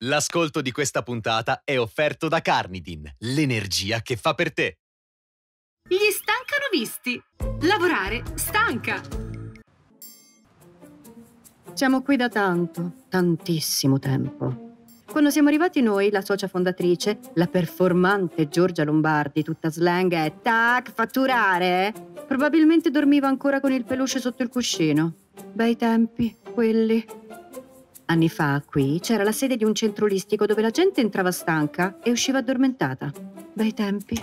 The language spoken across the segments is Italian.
L'ascolto di questa puntata è offerto da Carnidin, l'energia che fa per te. Gli stancano visti. Lavorare stanca. Siamo qui da tanto, tantissimo tempo. Quando siamo arrivati noi, la socia fondatrice, la performante Giorgia Lombardi, tutta slang e tac, fatturare, eh? probabilmente dormiva ancora con il peluche sotto il cuscino. Bei tempi, quelli. Anni fa qui c'era la sede di un centro listico dove la gente entrava stanca e usciva addormentata. Bei tempi.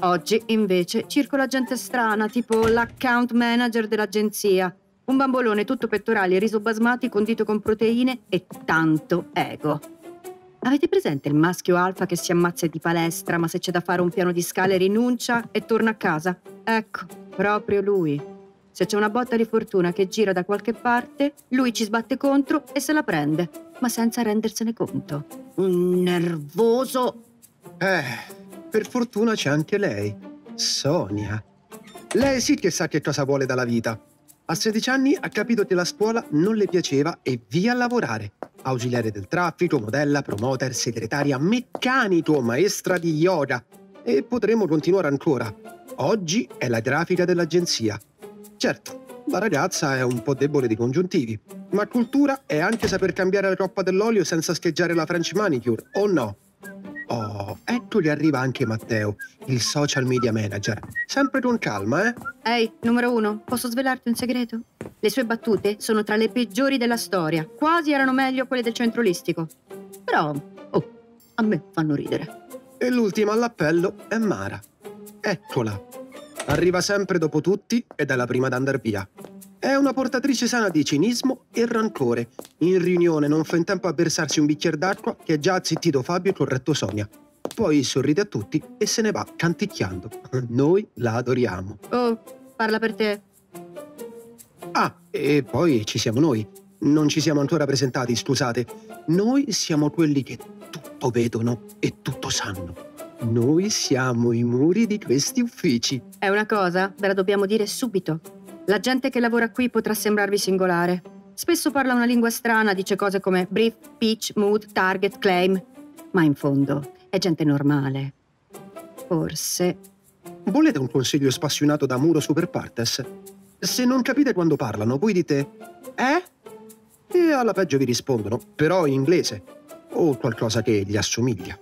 Oggi, invece, circola gente strana, tipo l'account manager dell'agenzia. Un bambolone tutto pettorali e riso basmati condito con proteine e tanto ego. Avete presente il maschio alfa che si ammazza di palestra, ma se c'è da fare un piano di scale rinuncia e torna a casa? Ecco, proprio lui. Se c'è una botta di fortuna che gira da qualche parte, lui ci sbatte contro e se la prende, ma senza rendersene conto. Un nervoso. Eh, per fortuna c'è anche lei, Sonia. Lei sì che sa che cosa vuole dalla vita. A 16 anni ha capito che la scuola non le piaceva e via a lavorare. Ausiliare del traffico, modella, promoter, segretaria, meccanico, maestra di yoga. E potremo continuare ancora. Oggi è la grafica dell'agenzia. Certo, la ragazza è un po' debole di congiuntivi, ma cultura è anche saper cambiare la coppa dell'olio senza scheggiare la French manicure, o no? Oh, ecco gli arriva anche Matteo, il social media manager. Sempre con calma, eh? Ehi, hey, numero uno, posso svelarti un segreto? Le sue battute sono tra le peggiori della storia. Quasi erano meglio quelle del centro listico. Però, oh, a me fanno ridere. E l'ultima all'appello è Mara. Eccola, Arriva sempre dopo tutti ed è la prima ad andar via. È una portatrice sana di cinismo e rancore. In riunione non fa in tempo a versarsi un bicchiere d'acqua che ha già zittito Fabio e corretto Sonia. Poi sorride a tutti e se ne va canticchiando. Noi la adoriamo. Oh, parla per te. Ah, e poi ci siamo noi. Non ci siamo ancora presentati, scusate. Noi siamo quelli che tutto vedono e tutto sanno. Noi siamo i muri di questi uffici. È una cosa, ve la dobbiamo dire subito. La gente che lavora qui potrà sembrarvi singolare. Spesso parla una lingua strana, dice cose come brief, pitch, mood, target, claim. Ma in fondo è gente normale. Forse. Volete un consiglio spassionato da Muro Super Partes? Se non capite quando parlano, voi dite eh? E alla peggio vi rispondono, però in inglese o qualcosa che gli assomiglia.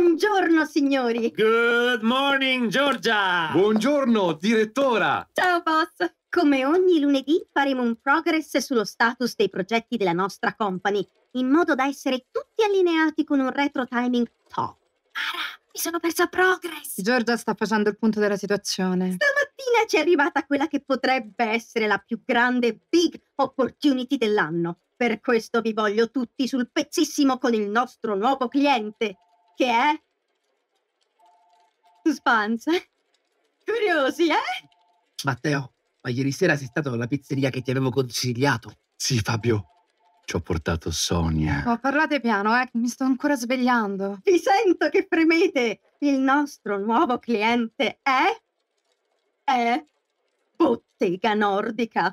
Buongiorno signori! Good morning Giorgia! Buongiorno direttora! Ciao boss! Come ogni lunedì faremo un progress sullo status dei progetti della nostra company, in modo da essere tutti allineati con un retro timing top. Ara, mi sono persa progress! Giorgia sta facendo il punto della situazione. Stamattina ci è arrivata quella che potrebbe essere la più grande big opportunity dell'anno. Per questo vi voglio tutti sul pezzissimo con il nostro nuovo cliente che è... Suspense. Curiosi, eh? Matteo, ma ieri sera sei stato alla pizzeria che ti avevo consigliato. Sì, Fabio. Ci ho portato Sonia. Oh, parlate piano, eh, mi sto ancora svegliando. Vi sento che premete. Il nostro nuovo cliente è... è... Bottega Nordica.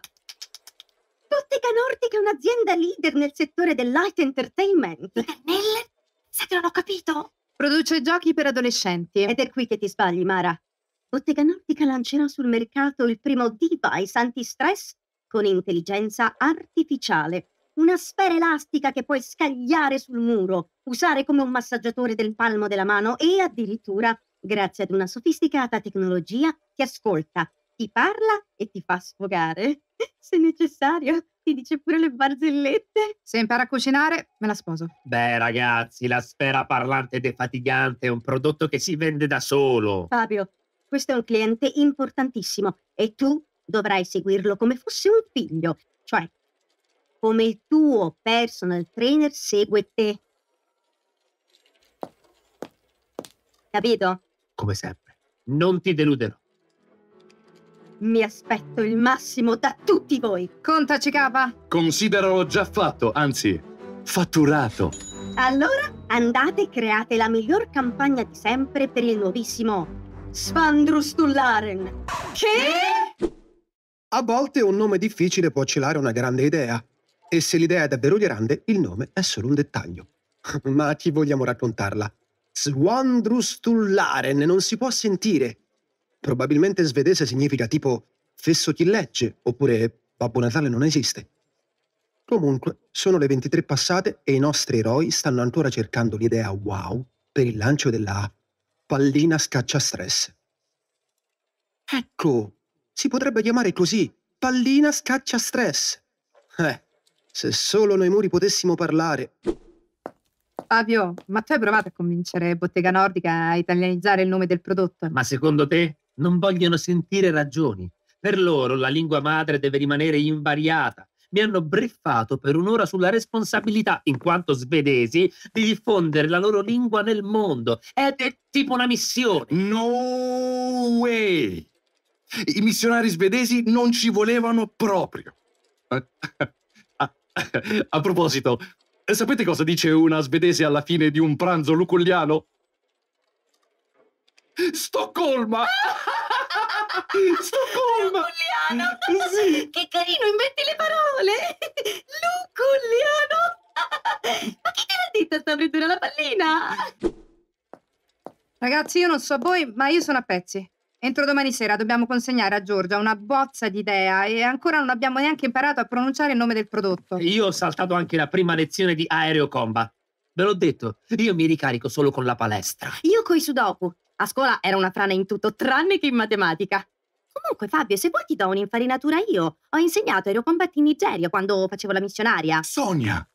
Bottega Nordica è un'azienda leader nel settore del light entertainment. Nel... Sai che non ho capito? Produce giochi per adolescenti. Ed è qui che ti sbagli, Mara. Bottega Nordica lancerà sul mercato il primo device anti-stress con intelligenza artificiale. Una sfera elastica che puoi scagliare sul muro, usare come un massaggiatore del palmo della mano e addirittura, grazie ad una sofisticata tecnologia, ti ascolta, ti parla e ti fa sfogare, se necessario ti dice pure le barzellette. Se impara a cucinare, me la sposo. Beh, ragazzi, la sfera parlante defatigante è un prodotto che si vende da solo. Fabio, questo è un cliente importantissimo e tu dovrai seguirlo come fosse un figlio, cioè come il tuo personal trainer segue te. Capito? Come sempre, non ti deluderò. Mi aspetto il massimo da tutti voi. Contaci, capa. Considero già fatto, anzi, fatturato. Allora andate e create la miglior campagna di sempre per il nuovissimo Sfandrustullaren. Che? A volte un nome difficile può celare una grande idea. E se l'idea è davvero grande, il nome è solo un dettaglio. Ma a chi vogliamo raccontarla? Swandrustullaren non si può sentire. Probabilmente svedese significa tipo fesso chi legge oppure Babbo Natale non esiste. Comunque, sono le 23 passate e i nostri eroi stanno ancora cercando l'idea wow per il lancio della pallina scaccia stress. Ecco, si potrebbe chiamare così, pallina scaccia stress. Eh, se solo noi muri potessimo parlare. Fabio, ma tu hai provato a convincere Bottega Nordica a italianizzare il nome del prodotto? Ma secondo te non vogliono sentire ragioni. Per loro la lingua madre deve rimanere invariata. Mi hanno briffato per un'ora sulla responsabilità, in quanto svedesi, di diffondere la loro lingua nel mondo. Ed è tipo una missione. No way! I missionari svedesi non ci volevano proprio. A proposito, sapete cosa dice una svedese alla fine di un pranzo luculliano? Stoccolma! Stoccolma! Luculliano! Sì. Che carino, inventi le parole! Luculiano! Ma chi te l'ha detta sta freddura la pallina? Ragazzi, io non so voi, ma io sono a pezzi. Entro domani sera dobbiamo consegnare a Giorgia una bozza di idea e ancora non abbiamo neanche imparato a pronunciare il nome del prodotto. Io ho saltato anche la prima lezione di aereo combat. Ve l'ho detto, io mi ricarico solo con la palestra. Io coi sudoku. A scuola era una frana in tutto tranne che in matematica. Comunque, Fabio, se vuoi ti do un'infarinatura io. Ho insegnato aerocombatti in Nigeria quando facevo la missionaria. Sonia!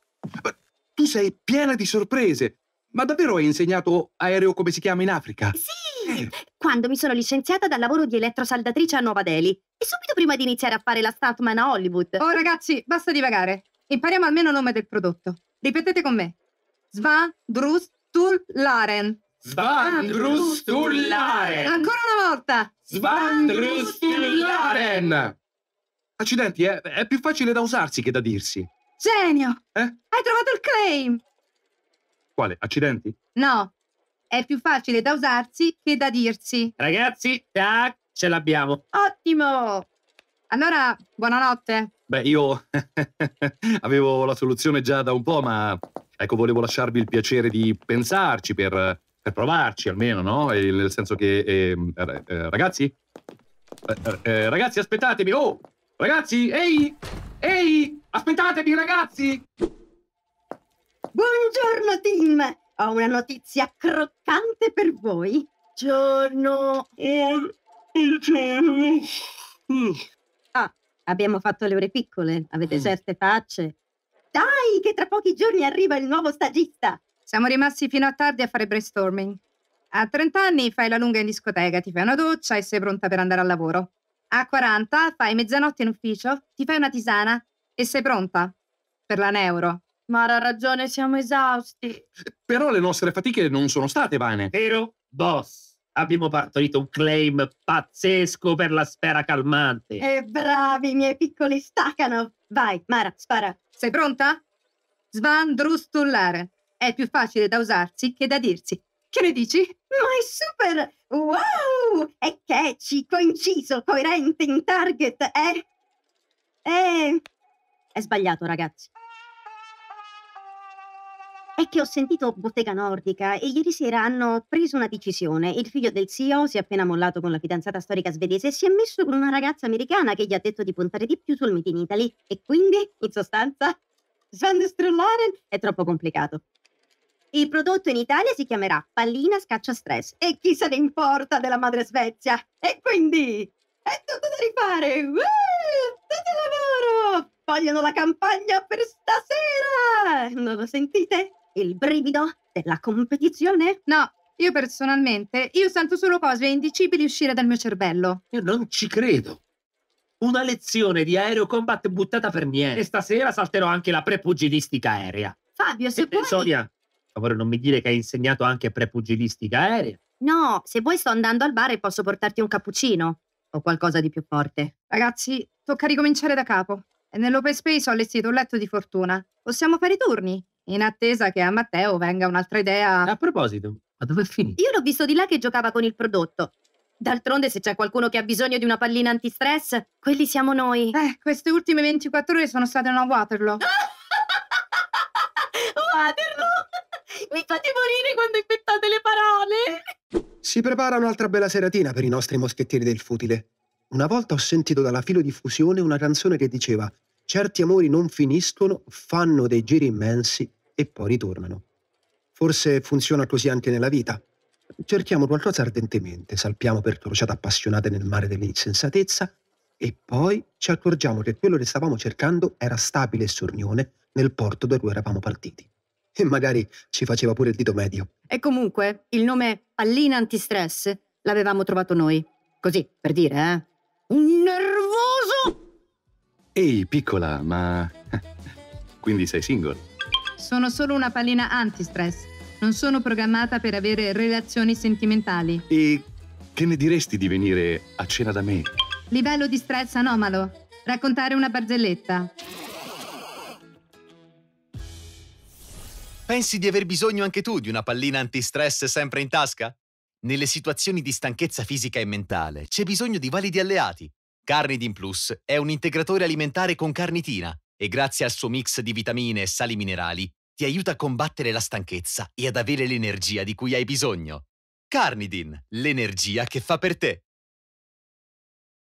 Tu sei piena di sorprese! Ma davvero hai insegnato aereo come si chiama in Africa? Sì! Eh. Quando mi sono licenziata dal lavoro di elettrosaldatrice a Nuova Delhi. E subito prima di iniziare a fare la stuntman a Hollywood. Oh, ragazzi, basta divagare. Impariamo almeno il nome del prodotto. Ripetete con me. Svan Drus Tul Laren. Svandrustullaren! Ancora una volta! Svandrustullaren! Accidenti, è, è più facile da usarsi che da dirsi. Genio! Eh? Hai trovato il claim! Quale? Accidenti? No, è più facile da usarsi che da dirsi. Ragazzi, tac, ce l'abbiamo. Ottimo! Allora, buonanotte. Beh, io avevo la soluzione già da un po', ma ecco, volevo lasciarvi il piacere di pensarci per per provarci almeno, no? E, nel senso che, ehm, eh, eh, ragazzi, eh, eh, ragazzi, aspettatemi, oh, ragazzi, ehi, ehi, aspettatemi, ragazzi. Buongiorno, team. Ho una notizia croccante per voi. Giorno. il giorno. Ah, abbiamo fatto le ore piccole, avete certe facce. Dai, che tra pochi giorni arriva il nuovo stagista. Siamo rimasti fino a tardi a fare brainstorming. A 30 anni fai la lunga in discoteca, ti fai una doccia e sei pronta per andare al lavoro. A 40 fai mezzanotte in ufficio, ti fai una tisana e sei pronta per la neuro. Mara ha ragione, siamo esausti. Però le nostre fatiche non sono state vane. Vero, boss? Abbiamo partorito un claim pazzesco per la sfera calmante. E eh, bravi, i miei piccoli staccano. Vai, Mara, spara. Sei pronta? Svan drustullare è più facile da usarsi che da dirsi. Che ne dici? Ma è super! Wow! È catchy, coinciso, coerente, in target, è... Eh? È... È sbagliato, ragazzi. È che ho sentito Bottega Nordica e ieri sera hanno preso una decisione. Il figlio del CEO si è appena mollato con la fidanzata storica svedese e si è messo con una ragazza americana che gli ha detto di puntare di più sul Meet in Italy. E quindi, in sostanza, Sven Strullaren è troppo complicato. Il prodotto in Italia si chiamerà pallina scaccia stress e chi se ne importa della madre Svezia? E quindi è tutto da rifare! Uh, tutto lavoro! Vogliono la campagna per stasera! Non lo sentite? Il brivido della competizione? No, io personalmente, io sento solo cose indicibili uscire dal mio cervello. Io non ci credo. Una lezione di aerocombat buttata per niente. E stasera salterò anche la prepugilistica aerea. Fabio, se eh, puoi... Sonia, Amore, non mi dire che hai insegnato anche prepugilistica aerea. No, se vuoi sto andando al bar e posso portarti un cappuccino o qualcosa di più forte. Ragazzi, tocca ricominciare da capo. E nell'open space ho allestito un letto di fortuna. Possiamo fare i turni, in attesa che a Matteo venga un'altra idea. A proposito, ma dove è finito? Io l'ho visto di là che giocava con il prodotto. D'altronde, se c'è qualcuno che ha bisogno di una pallina antistress, quelli siamo noi. Eh, queste ultime 24 ore sono state una Waterloo. Waterloo! Oh, mi fate morire quando infettate le parole! Si prepara un'altra bella seratina per i nostri moschettieri del futile. Una volta ho sentito dalla filodiffusione una canzone che diceva «Certi amori non finiscono, fanno dei giri immensi e poi ritornano». Forse funziona così anche nella vita. Cerchiamo qualcosa ardentemente, salpiamo per crociate appassionate nel mare dell'insensatezza e poi ci accorgiamo che quello che stavamo cercando era stabile e sornione nel porto da cui eravamo partiti e magari ci faceva pure il dito medio. E comunque il nome pallina antistress l'avevamo trovato noi. Così, per dire, eh? Un nervoso! Ehi, piccola, ma... Eh, quindi sei single? Sono solo una pallina antistress. Non sono programmata per avere relazioni sentimentali. E che ne diresti di venire a cena da me? Livello di stress anomalo. Raccontare una barzelletta. Pensi di aver bisogno anche tu di una pallina antistress sempre in tasca? Nelle situazioni di stanchezza fisica e mentale c'è bisogno di validi alleati. Carnidin Plus è un integratore alimentare con carnitina e grazie al suo mix di vitamine e sali minerali ti aiuta a combattere la stanchezza e ad avere l'energia di cui hai bisogno. Carnidin, l'energia che fa per te.